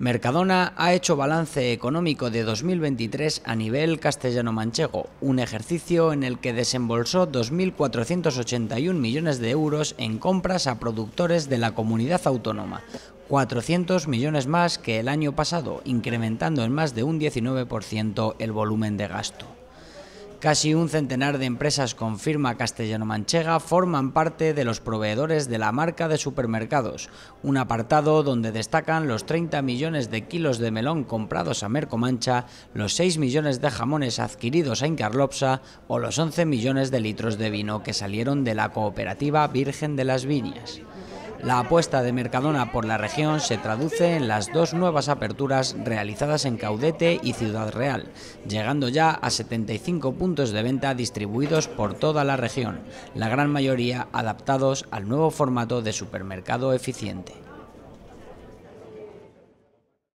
Mercadona ha hecho balance económico de 2023 a nivel castellano-manchego, un ejercicio en el que desembolsó 2.481 millones de euros en compras a productores de la comunidad autónoma, 400 millones más que el año pasado, incrementando en más de un 19% el volumen de gasto. Casi un centenar de empresas con firma castellano-manchega forman parte de los proveedores de la marca de supermercados, un apartado donde destacan los 30 millones de kilos de melón comprados a Mercomancha, los 6 millones de jamones adquiridos a Incarlopsa o los 11 millones de litros de vino que salieron de la cooperativa Virgen de las Viñas. La apuesta de Mercadona por la región se traduce en las dos nuevas aperturas realizadas en Caudete y Ciudad Real, llegando ya a 75 puntos de venta distribuidos por toda la región, la gran mayoría adaptados al nuevo formato de supermercado eficiente.